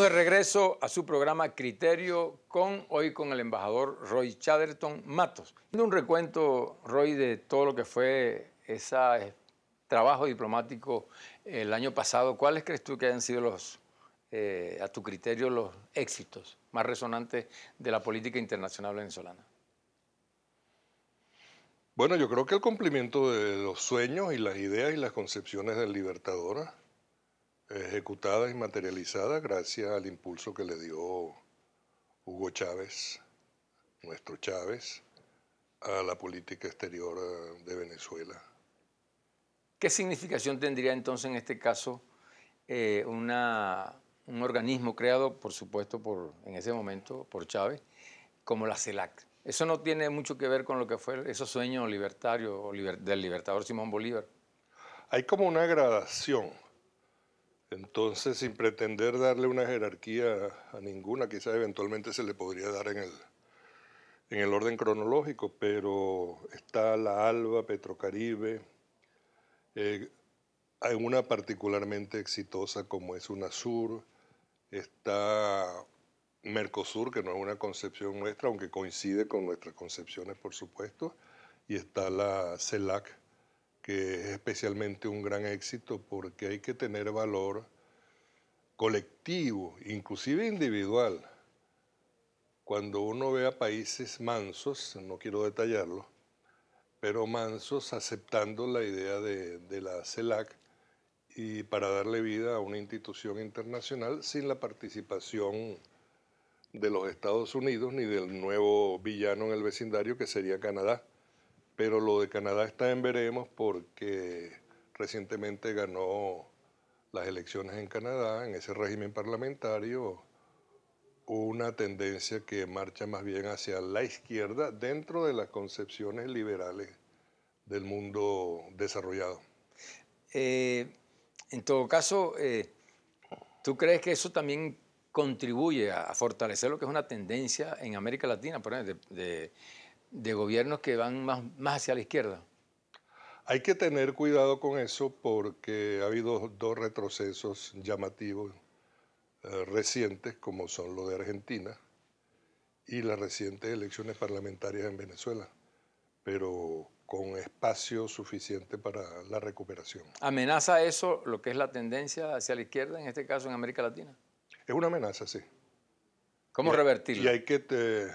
de regreso a su programa Criterio con hoy con el embajador Roy Chaderton Matos. Un recuento, Roy, de todo lo que fue ese eh, trabajo diplomático eh, el año pasado. ¿Cuáles crees tú que hayan sido los, eh, a tu criterio, los éxitos más resonantes de la política internacional venezolana? Bueno, yo creo que el cumplimiento de los sueños y las ideas y las concepciones del Libertador Ejecutada y materializada gracias al impulso que le dio Hugo Chávez, nuestro Chávez, a la política exterior eh, de Venezuela. ¿Qué significación tendría entonces en este caso eh, una, un organismo creado, por supuesto, por, en ese momento por Chávez, como la CELAC? Eso no tiene mucho que ver con lo que fue esos sueños libertarios del libertador Simón Bolívar. Hay como una gradación entonces, sin pretender darle una jerarquía a ninguna, quizás eventualmente se le podría dar en el, orden cronológico, pero está la Alba, Petrocaribe, eh, hay una particularmente exitosa como es UNASUR, está Mercosur, que no es una concepción nuestra, aunque coincide con nuestras concepciones, por supuesto, y está la CELAC, que es especialmente un gran éxito porque hay que tener valor colectivo, inclusive individual. Cuando uno ve a países mansos, no quiero detallarlo, pero mansos aceptando la idea de, de la CELAC y para darle vida a una institución internacional sin la participación de los Estados Unidos ni del nuevo villano en el vecindario que sería Canadá. Pero lo de Canadá está en veremos porque recientemente ganó las elecciones en Canadá, en ese régimen parlamentario, una tendencia que marcha más bien hacia la izquierda dentro de las concepciones liberales del mundo desarrollado. Eh, en todo caso, eh, ¿tú crees que eso también contribuye a, fortalecer lo que es una tendencia en América Latina, por ejemplo, de de gobiernos que van más, más hacia la izquierda. Hay que tener cuidado con eso porque ha habido dos retrocesos llamativos eh, recientes, como son los de Argentina y las recientes elecciones parlamentarias en Venezuela, pero con espacio suficiente para la recuperación. ¿Amenaza eso lo que es la tendencia hacia la izquierda, en este caso en América Latina? Es una amenaza, sí. ¿Cómo revertirla? Y hay que...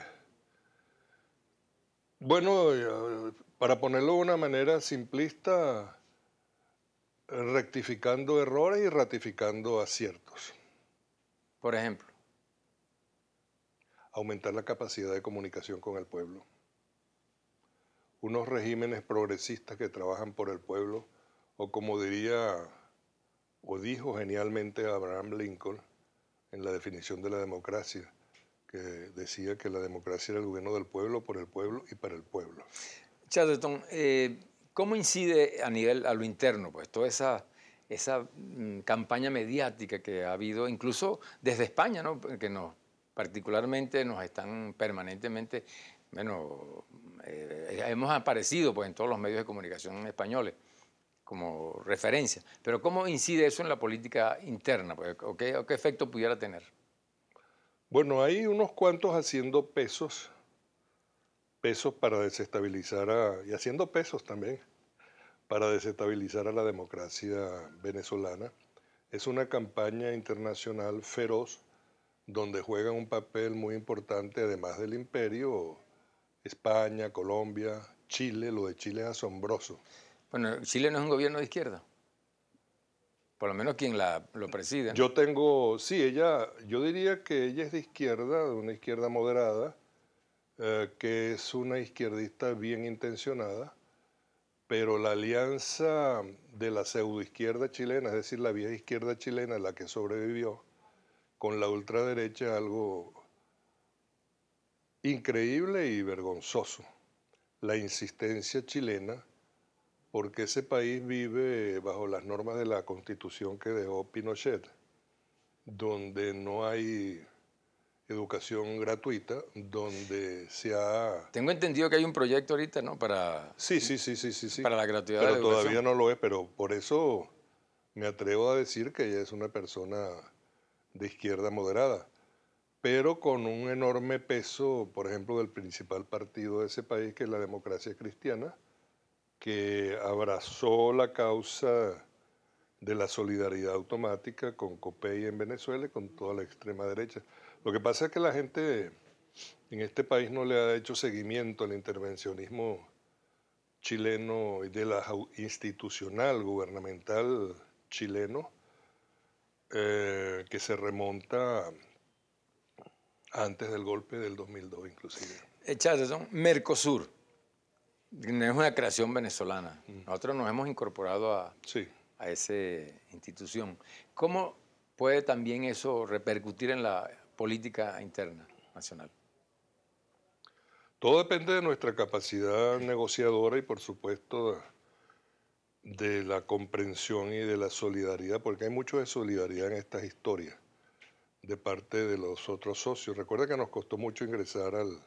Bueno, eh, para ponerlo de una manera simplista, rectificando errores y ratificando aciertos. Por ejemplo. Aumentar la capacidad de comunicación con el pueblo. Unos regímenes progresistas que trabajan por el pueblo, o como diría o dijo genialmente Abraham Lincoln en la definición de la democracia, que decía que la democracia era el gobierno del pueblo, por el pueblo y para el pueblo. Chávez, eh, ¿cómo incide a nivel, a lo interno, pues, toda esa, esa mm, campaña mediática que ha habido, incluso desde España, ¿no? que nos, particularmente nos están permanentemente, bueno, eh, hemos aparecido pues, en todos los medios de comunicación españoles como referencia, pero ¿cómo incide eso en la política interna? Pues, qué, qué efecto pudiera tener? Bueno, hay unos cuantos haciendo pesos, pesos para desestabilizar a, y haciendo pesos también, para desestabilizar a la democracia venezolana. Es una campaña internacional feroz donde juega un papel muy importante, además del imperio, España, Colombia, Chile, lo de Chile es asombroso. Bueno, Chile no es un gobierno de izquierda por lo menos quien la, lo preside. Yo tengo, sí, ella, yo diría que ella es de izquierda, de una izquierda moderada, eh, que es una izquierdista bien intencionada, pero la alianza de la pseudoizquierda chilena, es decir, la vieja izquierda chilena, la que sobrevivió, con la ultraderecha, algo increíble y vergonzoso. La insistencia chilena porque ese país vive bajo las normas de la constitución que dejó Pinochet, donde no hay educación gratuita, donde se ha... Tengo entendido que hay un proyecto ahorita, ¿no? Para... Sí, sí, sí, sí, sí. sí. Para la gratuidad. Pero de todavía no lo es, pero por eso me atrevo a decir que ella es una persona de izquierda moderada, pero con un enorme peso, por ejemplo, del principal partido de ese país, que es la democracia cristiana, que abrazó la causa de la solidaridad automática con COPEI en Venezuela y con toda la extrema derecha. Lo que pasa es que la gente en este país no le ha hecho seguimiento al intervencionismo chileno y de la institucional gubernamental chileno eh, que se remonta antes del golpe del 2002 inclusive. Eh, son Mercosur. Es una creación venezolana. Mm. Nosotros nos hemos incorporado a, a esa institución. ¿Cómo puede también eso repercutir en la política interna nacional? Todo depende de nuestra capacidad negociadora y, por supuesto, de la comprensión y de la solidaridad, porque hay mucho de solidaridad en estas historias de parte de los otros socios. Recuerda que nos costó mucho ingresar al,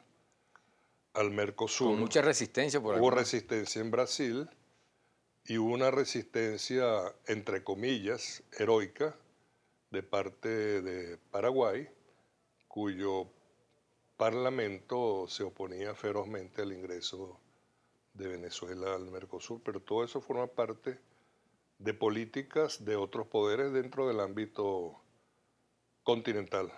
al Mercosur. mucha resistencia por Hubo resistencia en Brasil y hubo una resistencia, entre comillas, heroica de parte de Paraguay, cuyo parlamento se oponía ferozmente al ingreso de Venezuela al Mercosur, pero todo eso forma parte de políticas de otros poderes dentro del ámbito continental.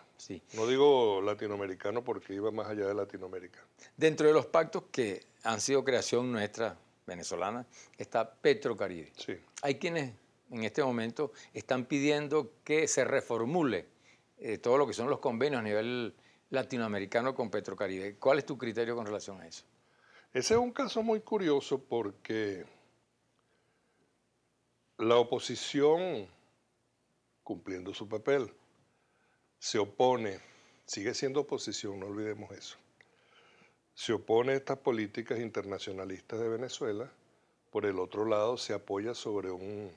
No digo latinoamericano porque iba más allá de Latinoamérica. Dentro de los pactos que han sido creación nuestra venezolana está Petrocaribe. Sí. Hay quienes en este momento están pidiendo que se reformule eh, todo lo que son los convenios a nivel latinoamericano con Petrocaribe. ¿Cuál es tu criterio con relación a eso? Ese es un caso muy curioso porque la oposición, cumpliendo su papel, se opone, sigue siendo oposición, no olvidemos eso, se opone a estas políticas internacionalistas de Venezuela, por el otro lado se apoya sobre un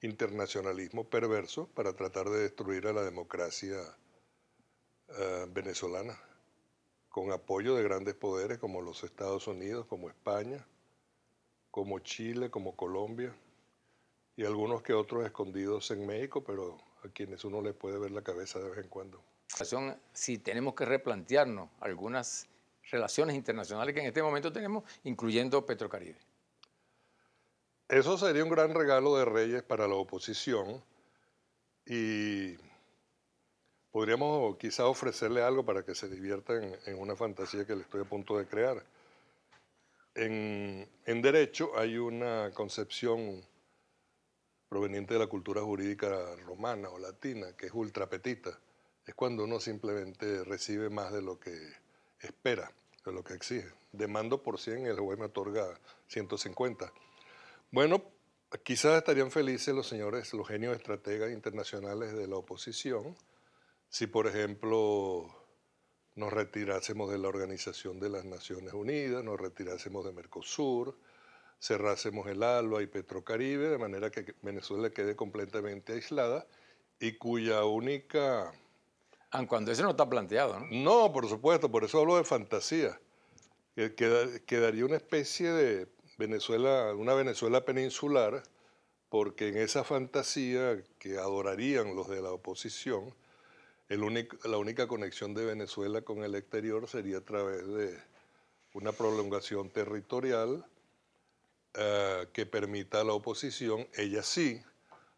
internacionalismo perverso para tratar de destruir a la democracia eh, venezolana, con apoyo de grandes poderes como los Estados Unidos, como España, como Chile, como Colombia, y algunos que otros escondidos en México, pero a quienes uno le puede ver la cabeza de vez en cuando. Si tenemos que replantearnos algunas relaciones internacionales que en este momento tenemos, incluyendo Petrocaribe. Eso sería un gran regalo de Reyes para la oposición y podríamos quizá ofrecerle algo para que se divierta en, una fantasía que le estoy a punto de crear. En, en derecho hay una concepción proveniente de la cultura jurídica romana o latina, que es ultrapetita. Es cuando uno simplemente recibe más de lo que espera, de lo que exige. Demando por 100 el juez me otorga 150. Bueno, quizás estarían felices los señores, los genios estrategas internacionales de la oposición, si por ejemplo nos retirásemos de la Organización de las Naciones Unidas, nos retirásemos de Mercosur, cerrásemos el ALBA y Petrocaribe, de manera que Venezuela quede completamente aislada y cuya única... Aun cuando eso no está planteado, ¿no? No, por supuesto, por eso hablo de fantasía. Quedaría una especie de Venezuela, una Venezuela peninsular, porque en esa fantasía que adorarían los de la oposición, el la única conexión de Venezuela con el exterior sería a través de una prolongación territorial eh, que permita a la oposición, ella sí,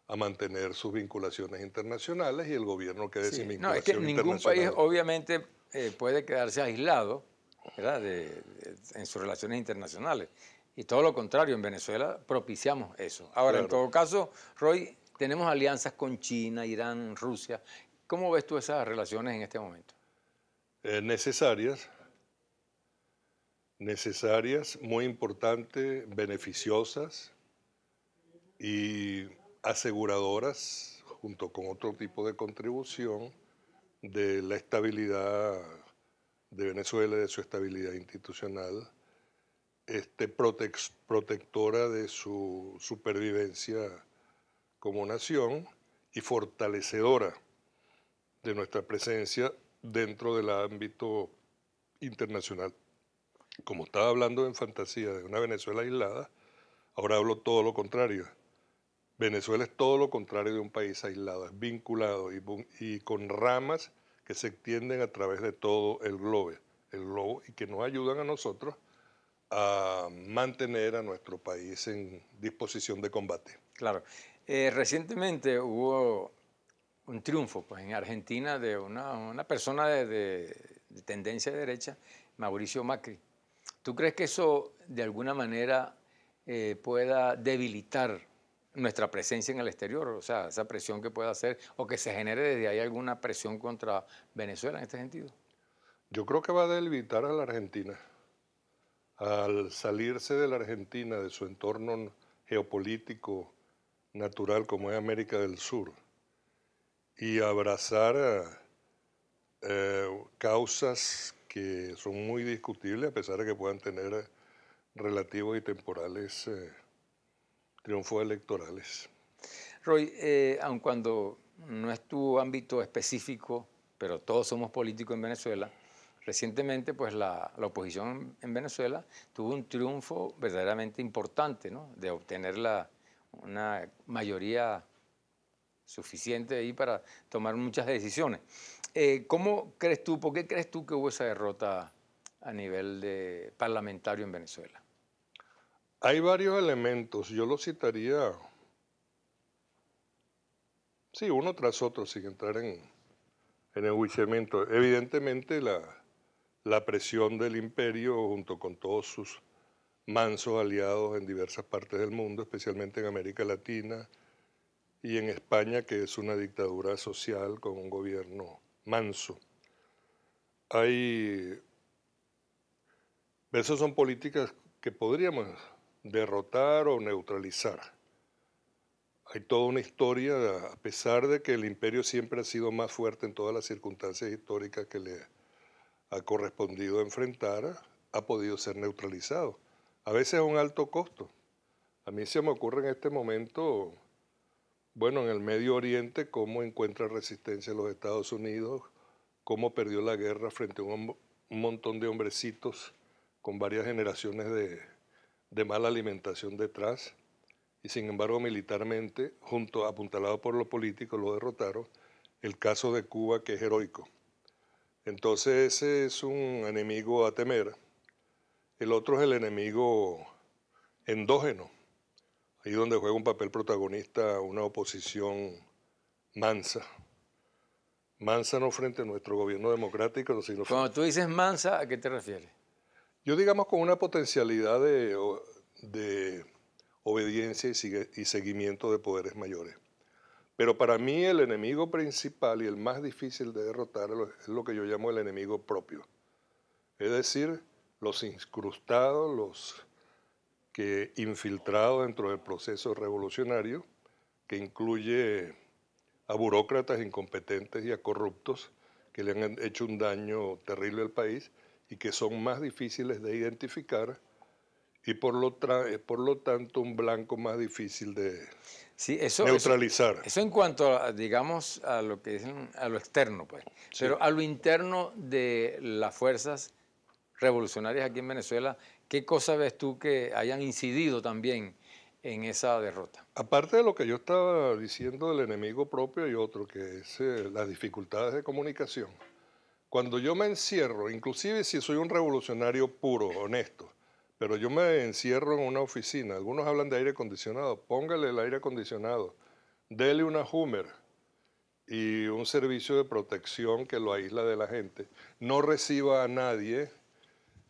a mantener sus vinculaciones internacionales y el gobierno quede sí. sin No, es que ningún país obviamente eh, puede quedarse aislado en sus relaciones internacionales. Y todo lo contrario, en Venezuela propiciamos eso. Ahora, en todo caso, Roy, tenemos alianzas con China, Irán, Rusia. ¿Cómo ves tú esas relaciones en este momento? Eh, necesarias, necesarias, muy importantes, beneficiosas y aseguradoras, junto con otro tipo de contribución, de la estabilidad de Venezuela, de su estabilidad institucional, este, protectora de su supervivencia como nación y fortalecedora de nuestra presencia dentro del ámbito internacional como estaba hablando en fantasía de una Venezuela aislada, ahora hablo todo lo contrario. Venezuela es todo lo contrario de un país aislado, es vinculado y, con ramas que se extienden a través de todo el globo, el y que nos ayudan a nosotros a mantener a nuestro país en disposición de combate. Claro. Eh, recientemente hubo un triunfo pues, en Argentina de una, persona de, tendencia derecha, Mauricio Macri, ¿Tú crees que eso de alguna manera eh, pueda debilitar nuestra presencia en el exterior? O sea, esa presión que pueda hacer o que se genere desde ahí alguna presión contra Venezuela en este sentido. Yo creo que va a debilitar a la Argentina. Al salirse de la Argentina, de su entorno geopolítico natural como es América del Sur, y abrazar a eh, causas que son muy discutibles, a pesar de que puedan tener eh, relativos y temporales eh, triunfos electorales. Roy, aun cuando no es tu ámbito específico, pero todos somos políticos en Venezuela, recientemente pues la, oposición en Venezuela tuvo un triunfo verdaderamente importante, de obtener la, una mayoría suficiente ahí para tomar muchas decisiones. Eh, ¿Cómo crees tú, por qué crees tú que hubo esa derrota a nivel parlamentario en Venezuela? Hay varios elementos, yo los citaría, sí, uno tras otro, sin entrar en, en el juiciamiento. Evidentemente la presión del imperio junto con todos sus mansos aliados en diversas partes del mundo, especialmente en América Latina, y en España, que es una dictadura social con un gobierno manso. Hay... Esas son políticas que podríamos derrotar o neutralizar. Hay toda una historia, a pesar de que el imperio siempre ha sido más fuerte en todas las circunstancias históricas que le ha correspondido enfrentar, ha podido ser neutralizado. A veces a un alto costo. A mí se me ocurre en este momento bueno, en el Medio Oriente, cómo encuentra resistencia los Estados Unidos, cómo perdió la guerra frente a un, montón de hombrecitos con varias generaciones de, mala alimentación detrás, y sin embargo militarmente, junto apuntalado por los políticos, lo derrotaron. El caso de Cuba, que es heroico. Entonces ese es un enemigo a temer. El otro es el enemigo endógeno, ahí donde juega un papel protagonista una oposición mansa. Mansa no frente a nuestro gobierno democrático. No sino Cuando tú dices mansa, ¿a qué te refieres? Yo digamos con una potencialidad de, obediencia y, y seguimiento de poderes mayores. Pero para mí el enemigo principal y el más difícil de derrotar es lo que yo llamo el enemigo propio. Es decir, los incrustados, los que infiltrado dentro del proceso revolucionario, que incluye a burócratas incompetentes y a corruptos que le han hecho un daño terrible al país y que son más difíciles de identificar y por lo, eh, por lo tanto un blanco más difícil de neutralizar. Eso, en cuanto, digamos, a lo que dicen, a lo externo, pues. Pero a lo interno de las fuerzas revolucionarias aquí en Venezuela, ¿qué cosa ves tú que hayan incidido también en esa derrota? Aparte de lo que yo estaba diciendo del enemigo propio y otro, que es eh, las dificultades de comunicación, cuando yo me encierro, inclusive si soy un revolucionario puro, honesto, pero yo me encierro en una oficina, algunos hablan de aire acondicionado, póngale el aire acondicionado, dele una Hummer y un servicio de protección que lo aísla de la gente, no reciba a nadie,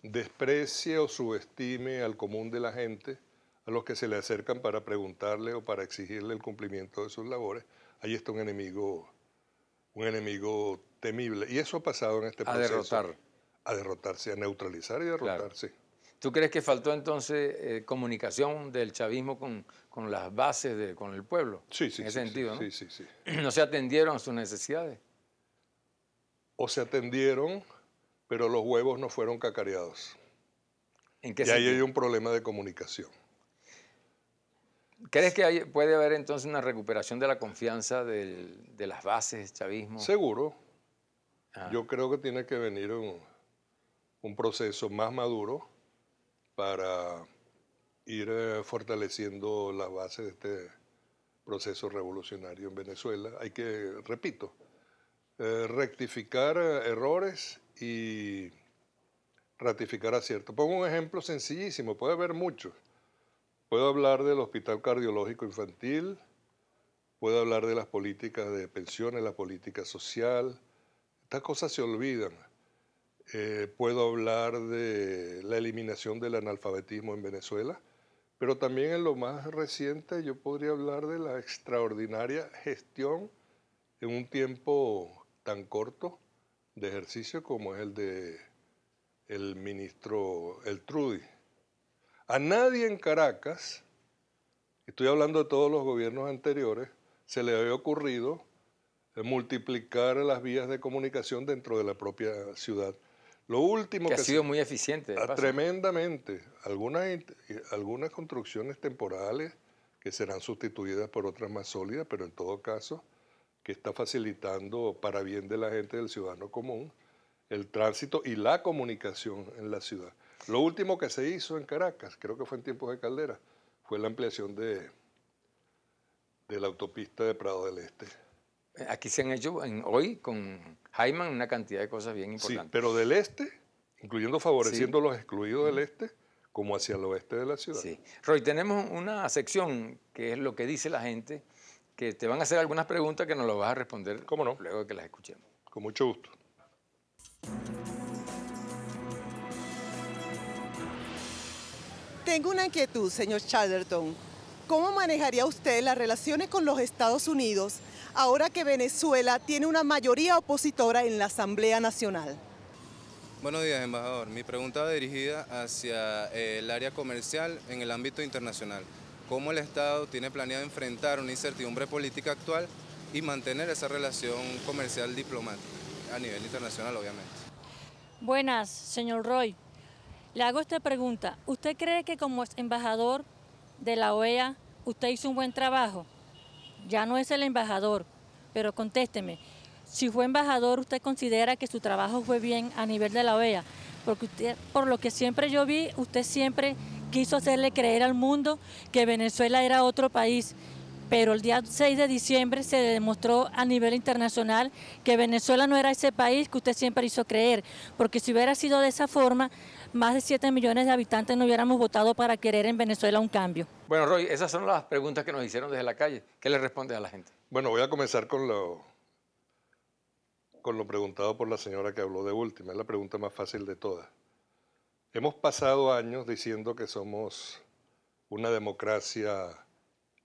desprecie o subestime al común de la gente, a los que se le acercan para preguntarle o para exigirle el cumplimiento de sus labores, ahí está un enemigo, un enemigo temible. Y eso ha pasado en este proceso. a Derrotar. A derrotarse, a neutralizar y derrotarse. ¿Tú crees que faltó entonces eh, comunicación del chavismo con, con las bases, de, con el pueblo? Sí, sí. En ese sentido, ¿no? Sí, sí, sí. ¿No se atendieron a sus necesidades? O se atendieron pero los huevos no fueron cacareados. ¿En y ahí hay un problema de comunicación. ¿Crees que puede haber entonces una recuperación de la confianza de las bases chavismo? Seguro. Ah. Yo creo que tiene que venir un, proceso más maduro para ir eh, fortaleciendo las bases de este proceso revolucionario en Venezuela. Hay que, repito, eh, rectificar eh, errores y ratificar cierto Pongo un ejemplo sencillísimo, puede haber muchos. Puedo hablar del Hospital Cardiológico Infantil, puedo hablar de las políticas de pensiones, la política social. Estas cosas se olvidan. Eh, puedo hablar de la eliminación del analfabetismo en Venezuela, pero también en lo más reciente yo podría hablar de la extraordinaria gestión en un tiempo tan corto de ejercicio como es el de el ministro El Trudy. A nadie en Caracas, estoy hablando de todos los gobiernos anteriores, se le había ocurrido multiplicar las vías de comunicación dentro de la propia ciudad. Lo último que, ha sido muy eficiente. Ah, tremendamente. Algunas, algunas construcciones temporales que serán sustituidas por otras más sólidas, pero en todo caso, que está facilitando para bien de la gente del ciudadano común el tránsito y la comunicación en la ciudad. Lo último que se hizo en Caracas, creo que fue en tiempos de Caldera, fue la ampliación de, de la autopista de Prado del Este. Aquí se han hecho hoy con Jaiman una cantidad de cosas bien importantes. Sí, pero del este, incluyendo favoreciendo a los excluidos del este, como hacia el oeste de la ciudad. Sí. Roy, tenemos una sección que es lo que dice la gente que te van a hacer algunas preguntas que nos lo vas a responder ¿Cómo no? luego de que las escuchemos. Con mucho gusto. Tengo una inquietud, señor Charlerton. ¿Cómo manejaría usted las relaciones con los Estados Unidos ahora que Venezuela tiene una mayoría opositora en la Asamblea Nacional? Buenos días, embajador. Mi pregunta va dirigida hacia eh, el área comercial en el ámbito internacional cómo el Estado tiene planeado enfrentar una incertidumbre política actual y mantener esa relación comercial diplomática a nivel internacional, obviamente. Buenas, señor Roy. Le hago esta pregunta. ¿Usted cree que como embajador de la OEA usted hizo un buen trabajo? Ya no es el embajador, pero contésteme. Si fue embajador, ¿usted considera que su trabajo fue bien a nivel de la OEA? Porque usted, por lo que siempre yo vi, usted siempre quiso hacerle creer al mundo que Venezuela era otro país. Pero el día 6 de diciembre se demostró a nivel internacional que Venezuela no era ese país que usted siempre hizo creer, porque si hubiera sido de esa forma, más de 7 millones de habitantes no hubiéramos votado para querer en Venezuela un cambio. Bueno, Roy, esas son las preguntas que nos hicieron desde la calle. ¿Qué le responde a la gente? Bueno, voy a comenzar con lo, con lo preguntado por la señora que habló de última. Es la pregunta más fácil de todas. Hemos pasado años diciendo que somos una democracia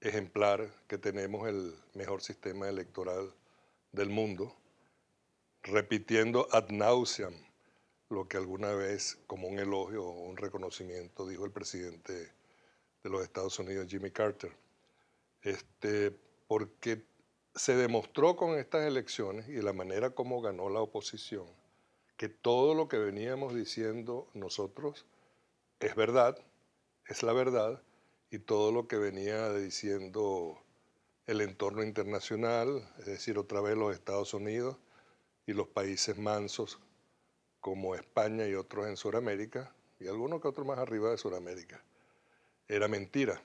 ejemplar, que tenemos el mejor sistema electoral del mundo, repitiendo ad nauseam lo que alguna vez, como un elogio o un reconocimiento, dijo el presidente de los Estados Unidos, Jimmy Carter. Este, porque se demostró con estas elecciones y la manera como ganó la oposición que todo lo que veníamos diciendo nosotros es verdad, es la verdad, y todo lo que venía diciendo el entorno internacional, es decir, otra vez los Estados Unidos y los países mansos como España y otros en Sudamérica, y algunos que otros más arriba de Sudamérica. Era mentira.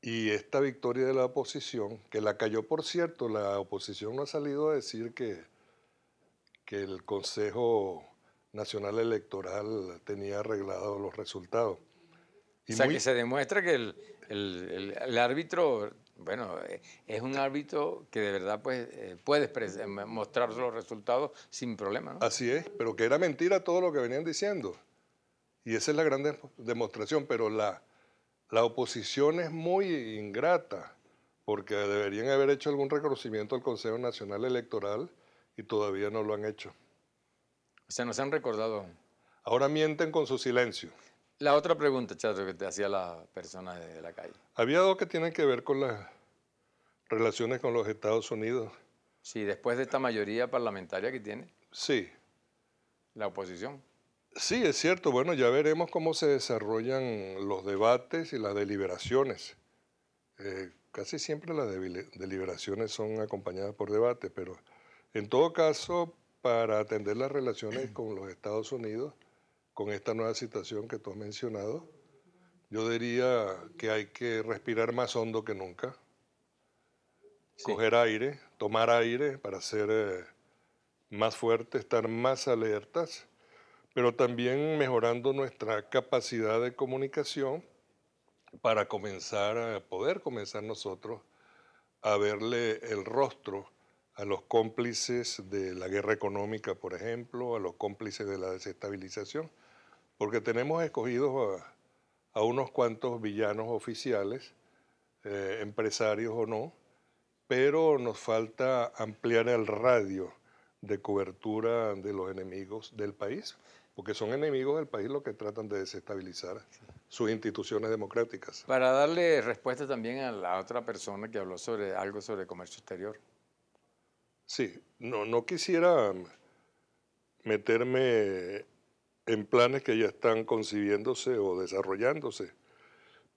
Y esta victoria de la oposición, que la cayó, por cierto, la oposición no ha salido a decir que el Consejo Nacional Electoral tenía arreglado los resultados. Y o sea, que se demuestra que el, árbitro, bueno, es un árbitro que de verdad pues, eh, puede eh, mostrar los resultados sin problema. Así es, pero que era mentira todo lo que venían diciendo. Y esa es la gran demostración, pero la, la oposición es muy ingrata, porque deberían haber hecho algún reconocimiento al Consejo Nacional Electoral y todavía no lo han hecho. Se nos han recordado. Ahora mienten con su silencio. La otra pregunta, Chato, que te hacía la persona de la calle. Había dos que tienen que ver con las relaciones con los Estados Unidos. Sí, después de esta mayoría parlamentaria que tiene. Sí. La oposición. Sí, es cierto. Bueno, ya veremos cómo se desarrollan los debates y las deliberaciones. Eh, casi siempre las deliberaciones son acompañadas por debates pero en todo caso, para atender las relaciones con los Estados Unidos, con esta nueva situación que tú has mencionado, yo diría que hay que respirar más hondo que nunca, coger aire, tomar aire para ser eh, más fuerte, estar más alertas, pero también mejorando nuestra capacidad de comunicación para comenzar a poder comenzar nosotros a verle el rostro a los cómplices de la guerra económica, por ejemplo, a los cómplices de la desestabilización, porque tenemos escogidos a, unos cuantos villanos oficiales, eh, empresarios o no, pero nos falta ampliar el radio de cobertura de los enemigos del país, porque son enemigos del país los que tratan de desestabilizar sus instituciones democráticas. Para darle respuesta también a la otra persona que habló sobre algo sobre comercio exterior. Sí, no, quisiera meterme en planes que ya están concibiéndose o desarrollándose,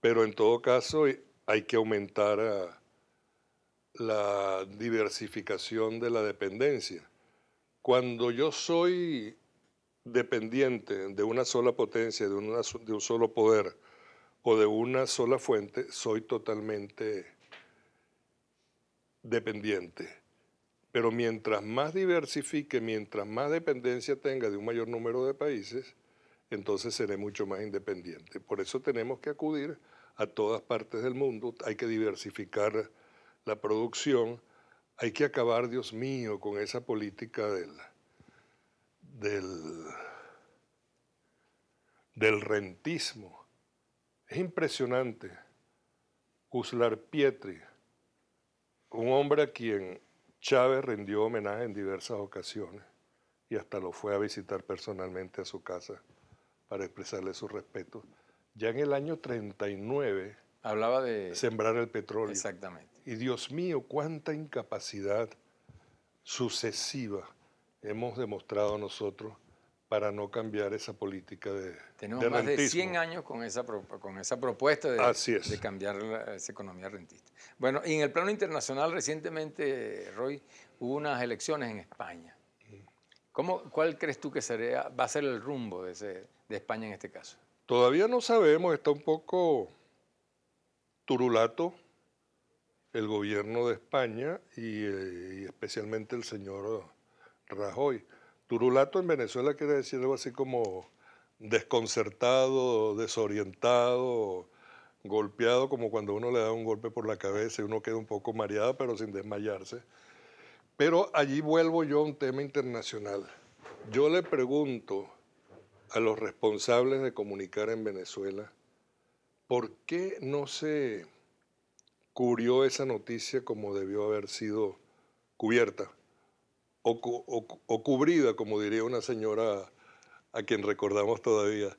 pero en todo caso eh, hay que aumentar ah, la diversificación de la dependencia. Cuando yo soy dependiente de una sola potencia, de, de un solo poder o de una sola fuente, soy totalmente dependiente. Pero mientras más diversifique, mientras más dependencia tenga de un mayor número de países, entonces seré mucho más independiente. Por eso tenemos que acudir a todas partes del mundo, hay que diversificar la producción, hay que acabar, Dios mío, con esa política del, del, rentismo. Es impresionante. Uslar Pietri, un hombre a quien Chávez rindió homenaje en diversas ocasiones y hasta lo fue a visitar personalmente a su casa para expresarle su respeto. Ya en el año 39 hablaba de sembrar el petróleo. Exactamente. Y Dios mío, cuánta incapacidad sucesiva hemos demostrado nosotros para no cambiar esa política de Tenemos más de 100 años con esa, con esa propuesta de, cambiar esa economía rentista. Bueno, y en el plano internacional recientemente, Roy, hubo unas elecciones en España. ¿Cómo, ¿Cuál crees tú que sería, va a ser el rumbo de, de España en este caso? Todavía no sabemos, está un poco turulato el gobierno de España y eh, especialmente el señor Rajoy Turulato en Venezuela quiere decir algo así como desconcertado, desorientado, golpeado, como cuando uno le da un golpe por la cabeza y uno queda un poco mareado, pero sin desmayarse. Pero allí vuelvo yo a un tema internacional. Yo le pregunto a los responsables de comunicar en Venezuela, ¿por qué no se cubrió esa noticia como debió haber sido cubierta? o, cubrida, como diría una señora a quien recordamos todavía.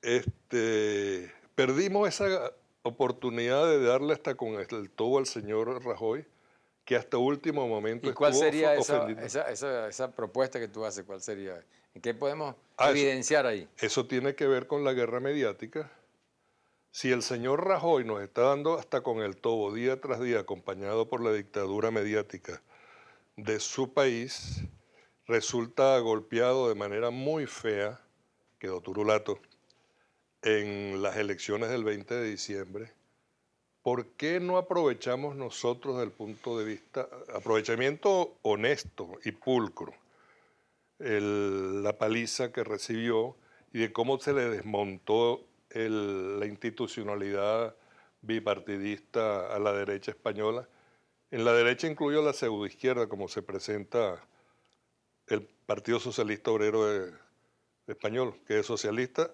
Este, perdimos esa oportunidad de darle hasta con el todo al señor Rajoy, que hasta último momento ¿Y cuál sería esa, propuesta que tú haces? ¿Cuál sería? ¿En qué podemos ah, evidenciar ahí? Eso tiene que ver con la guerra mediática. Si el señor Rajoy nos está dando hasta con el tobo día tras día, acompañado por la dictadura mediática, de su país resulta golpeado de manera muy fea, quedó turulato, en las elecciones del 20 de diciembre, ¿por qué no aprovechamos nosotros del el punto de vista, aprovechamiento honesto y pulcro, la paliza que recibió y de cómo se le desmontó la institucionalidad bipartidista a la derecha española? En la derecha incluyo la pseudoizquierda, como se presenta el Partido Socialista Obrero Español, que es socialista,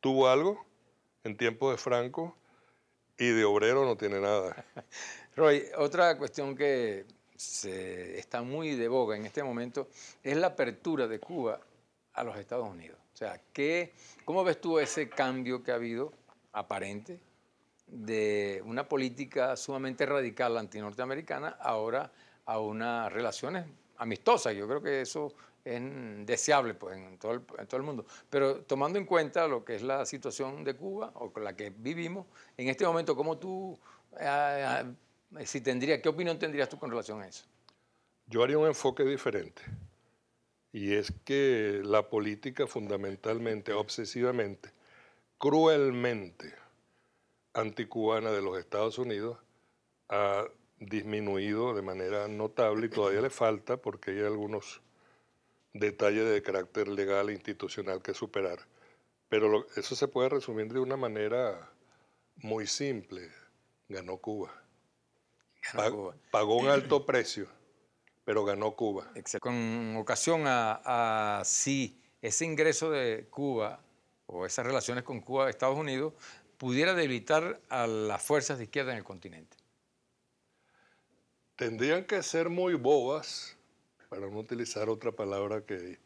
tuvo algo en tiempo de Franco y de obrero no tiene nada. Roy, otra cuestión que está muy de boga en este momento es la apertura de Cuba a los Estados Unidos. O sea, ¿cómo ves tú ese cambio que ha habido aparente de una política sumamente radical antinorteamericana ahora a unas relaciones amistosas. Yo creo que eso es deseable pues, en, todo el, mundo. Pero tomando en cuenta lo que es la situación de Cuba o con la que vivimos, en este momento, tú, eh, eh, si tendría, qué opinión tendrías tú con relación a eso? Yo haría un enfoque diferente. Y es que la política fundamentalmente, obsesivamente, cruelmente, anticubana de los Estados Unidos ha disminuido de manera notable y todavía le falta porque hay algunos detalles de carácter legal e institucional que superar. Pero eso se puede resumir de una manera muy simple. Ganó Cuba. Pagó un alto precio, pero ganó Cuba. Con ocasión a, sí, ese ingreso de Cuba o esas relaciones con Cuba, Estados Unidos, pudiera debilitar a las fuerzas de izquierda en el continente? Tendrían que ser muy bobas, para no utilizar otra palabra que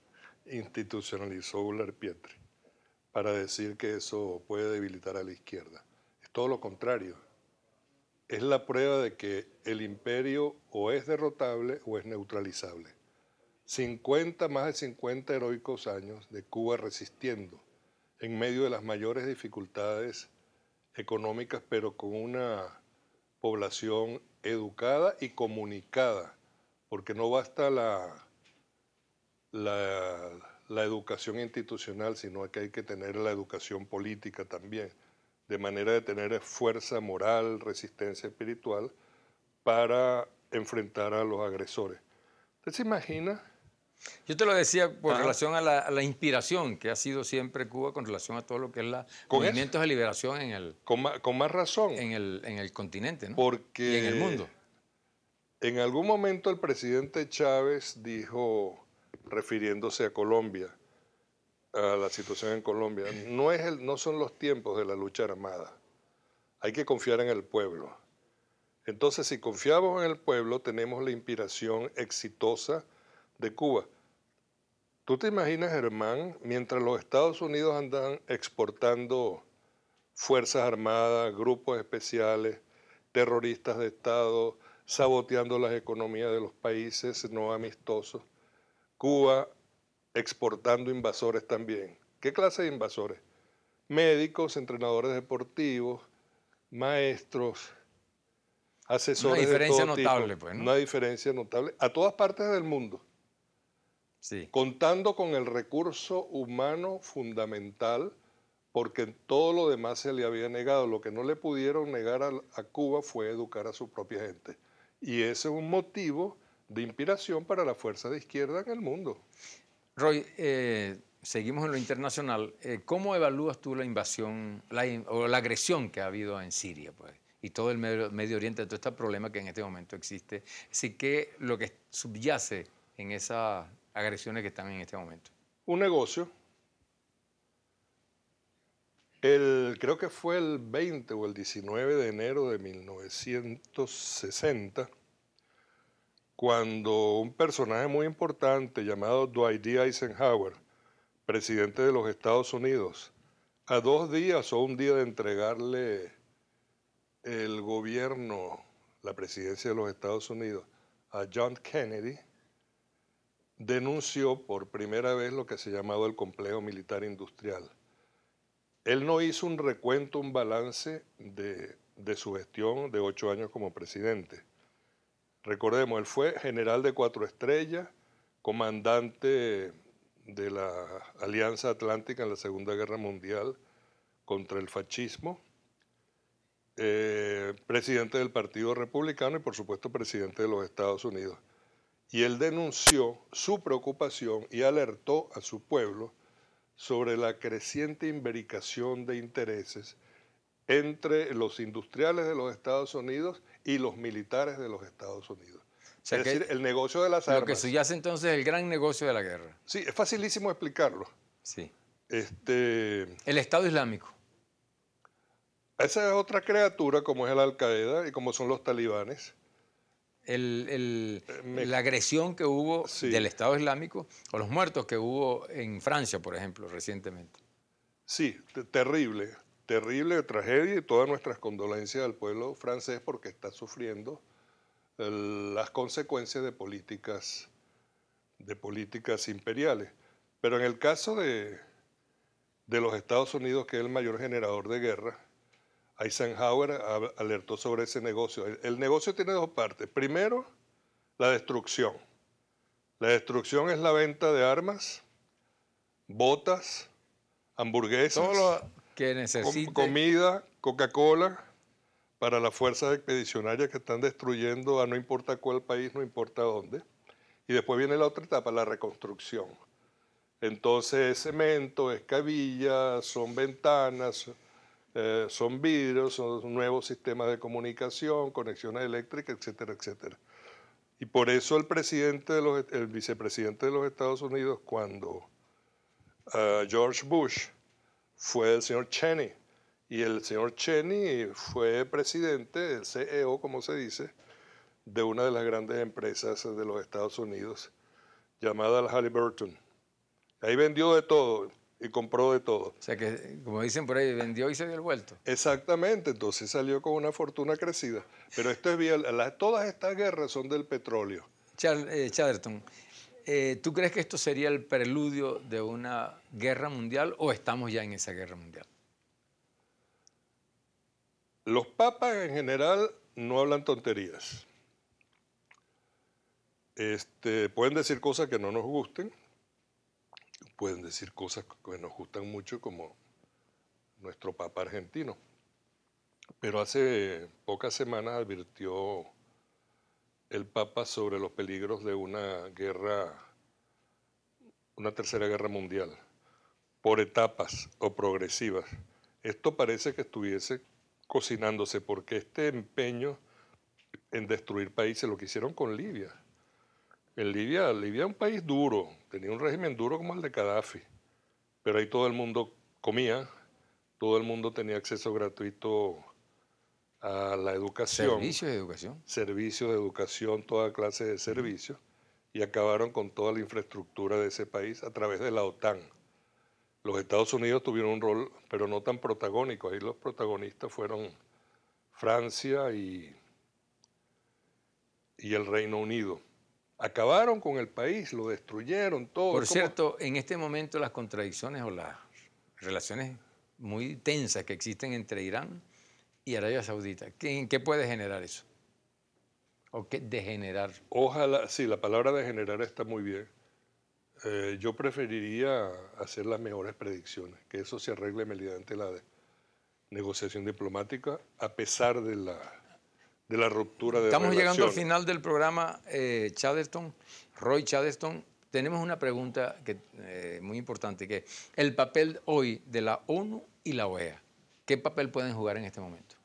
institucionalizó Ular Pietri, para decir que eso puede debilitar a la izquierda. Es todo lo contrario. Es la prueba de que el imperio o es derrotable o es neutralizable. 50, más de 50 heroicos años de Cuba resistiendo en medio de las mayores dificultades económicas, pero con una población educada y comunicada, porque no basta la, la, educación institucional, sino que hay que tener la educación política también, de manera de tener fuerza moral, resistencia espiritual para enfrentar a los agresores. ¿Usted se imagina yo te lo decía por relación a la, inspiración que ha sido siempre Cuba con relación a todo lo que es los movimientos de liberación en el... Con razón. En el, continente, Porque... Y en el mundo. En algún momento el presidente Chávez dijo, refiriéndose a Colombia, a la situación en Colombia, no, es no son los tiempos de la lucha armada. Hay que confiar en el pueblo. Entonces, si confiamos en el pueblo, tenemos la inspiración exitosa de Cuba. ¿Tú te imaginas, Germán, mientras los Estados Unidos andan exportando fuerzas armadas, grupos especiales, terroristas de Estado, saboteando las economías de los países no amistosos, Cuba exportando invasores también? ¿Qué clase de invasores? Médicos, entrenadores deportivos, maestros, asesores. Una diferencia de todo notable, pues. ¿no? Una diferencia notable a todas partes del mundo contando con el recurso humano fundamental, porque todo lo demás se le había negado. Lo que no le pudieron negar a, Cuba fue educar a su propia gente. Y ese es un motivo de inspiración para la fuerza de izquierda en el mundo. Roy, eh, seguimos en lo internacional. Eh, ¿Cómo evalúas tú la invasión o la agresión que ha habido en Siria? Pues? Y todo el Medio, Oriente, todo este problema que en este momento existe. Así que lo que subyace en esa agresiones que están en este momento. Un negocio, el, creo que fue el 20 o el 19 de enero de 1960, cuando un personaje muy importante llamado Dwight D. Eisenhower, presidente de los Estados Unidos, a dos días o un día de entregarle el gobierno, la presidencia de los Estados Unidos, a John Kennedy, denunció por primera vez lo que se llamaba el complejo militar industrial. Él no hizo un recuento, un balance de, su gestión de ocho años como presidente. Recordemos, él fue general de cuatro estrellas, comandante de la Alianza Atlántica en la Segunda Guerra Mundial contra el fascismo, eh, presidente del Partido Republicano y por supuesto presidente de los Estados Unidos y él denunció su preocupación y alertó a su pueblo sobre la creciente imbricación de intereses entre los industriales de los Estados Unidos y los militares de los Estados Unidos. es decir, el negocio de las armas. Lo que subyace entonces el gran negocio de la guerra. Sí, es facilísimo explicarlo. Sí. Este, el Estado Islámico. Esa es otra criatura como es el Al-Qaeda y como son los talibanes eh, la agresión que hubo del Estado Islámico o los muertos que hubo en Francia, por ejemplo, recientemente. Sí, terrible, terrible tragedia y todas nuestras condolencias al pueblo francés porque está sufriendo las consecuencias de políticas, de políticas imperiales. Pero en el caso de, de los Estados Unidos, que es el mayor generador de guerra, Eisenhower alertó sobre ese negocio. El, negocio tiene dos partes. Primero, la destrucción. La destrucción es la venta de armas, botas, hamburguesas, comida, Coca-Cola para las fuerzas expedicionarias que están destruyendo a no importa cuál país, no importa dónde. Y después viene la otra etapa, la reconstrucción. Entonces cemento, es son ventanas, eh, son vidrios, son nuevos sistemas de comunicación, conexiones eléctricas, etcétera, etcétera. Y por eso el, presidente el vicepresidente de los Estados Unidos, cuando eh, George Bush fue el señor Cheney, y el señor Cheney fue presidente, el CEO, como se dice, de una de las grandes empresas de los Estados Unidos, llamada Halliburton. Ahí vendió de todo, y compró de todo. O sea que, como dicen por ahí, vendió y se dio el vuelto. Exactamente, entonces salió con una fortuna crecida. Pero esto es bien, todas estas guerras son del petróleo. Chaderton, eh, eh, ¿tú crees que esto sería el preludio de una guerra mundial o estamos ya en esa guerra mundial? Los papas en general no hablan tonterías. Este, pueden decir cosas que no nos gusten, pueden decir cosas que nos gustan mucho como nuestro Papa argentino. Pero hace pocas semanas advirtió el Papa sobre los peligros de una guerra, una tercera guerra mundial, por etapas o progresivas. Esto parece que estuviese cocinándose porque este empeño en destruir países, lo que hicieron con Libia, en Libia, Libia es un país duro, tenía un régimen duro como el de Gaddafi, pero ahí todo el mundo comía, todo el mundo tenía acceso gratuito a la educación. Servicios de educación. Servicios de educación, toda clase de servicios, y acabaron con toda la infraestructura de ese país a través de la OTAN. Los Estados Unidos tuvieron un rol, pero no tan protagónico. Ahí los protagonistas fueron Francia y, y el Reino Unido. Acabaron con el país, lo destruyeron todo. Por cierto, en este momento las contradicciones o las relaciones muy tensas que existen entre Irán y Arabia Saudita, ¿en qué puede generar eso? ¿O qué degenerar? Ojalá, sí, la palabra degenerar está muy bien. Eh, yo preferiría hacer las mejores predicciones, que eso se arregle mediante la negociación diplomática, a pesar de la de la ruptura de Estamos llegando al final del programa, eh, Roy Chadeston. Tenemos una pregunta eh, muy importante, que el papel hoy de la ONU y la OEA, ¿qué papel pueden jugar en este momento?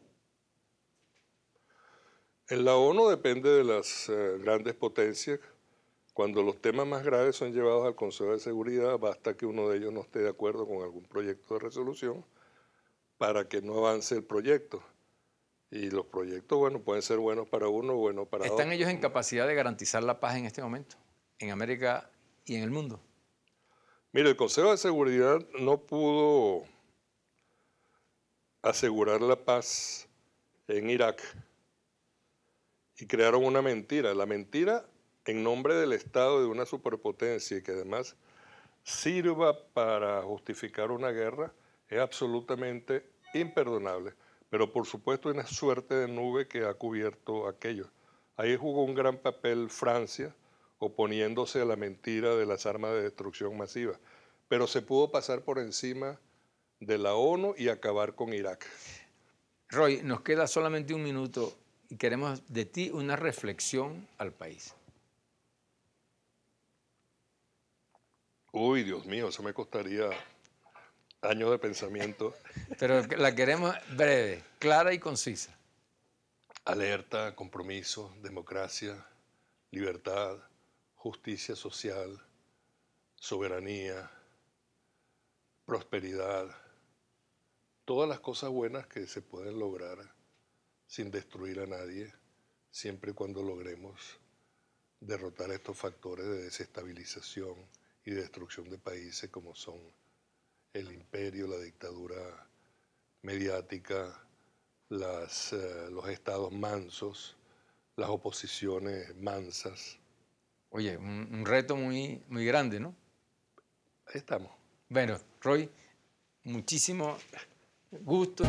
En la ONU depende de las eh, grandes potencias. Cuando los temas más graves son llevados al Consejo de Seguridad, basta que uno de ellos no esté de acuerdo con algún proyecto de resolución para que no avance el proyecto. Y los proyectos, bueno, pueden ser buenos para uno, o buenos para otro. ¿Están ellos en capacidad de garantizar la paz en este momento, en América y en el mundo? Mire, el Consejo de Seguridad no pudo asegurar la paz en Irak y crearon una mentira. La mentira en nombre del Estado de una superpotencia que además sirva para justificar una guerra es absolutamente imperdonable pero por supuesto una suerte de nube que ha cubierto aquello. Ahí jugó un gran papel Francia, oponiéndose a la mentira de las armas de destrucción masiva, pero se pudo pasar por encima de la ONU y acabar con Irak. Roy, nos queda solamente un minuto y queremos de ti una reflexión al país. Uy, Dios mío, eso me costaría Años de pensamiento. Pero la queremos breve, clara y concisa. Alerta, compromiso, democracia, libertad, justicia social, soberanía, prosperidad, todas las cosas buenas que se pueden lograr sin destruir a nadie, siempre y cuando logremos derrotar estos factores de desestabilización y destrucción de países como son el imperio, la dictadura mediática, eh, los estados mansos, las oposiciones mansas. Oye, un, reto muy, muy grande, ¿no? Ahí estamos. Bueno, Roy, muchísimo gusto.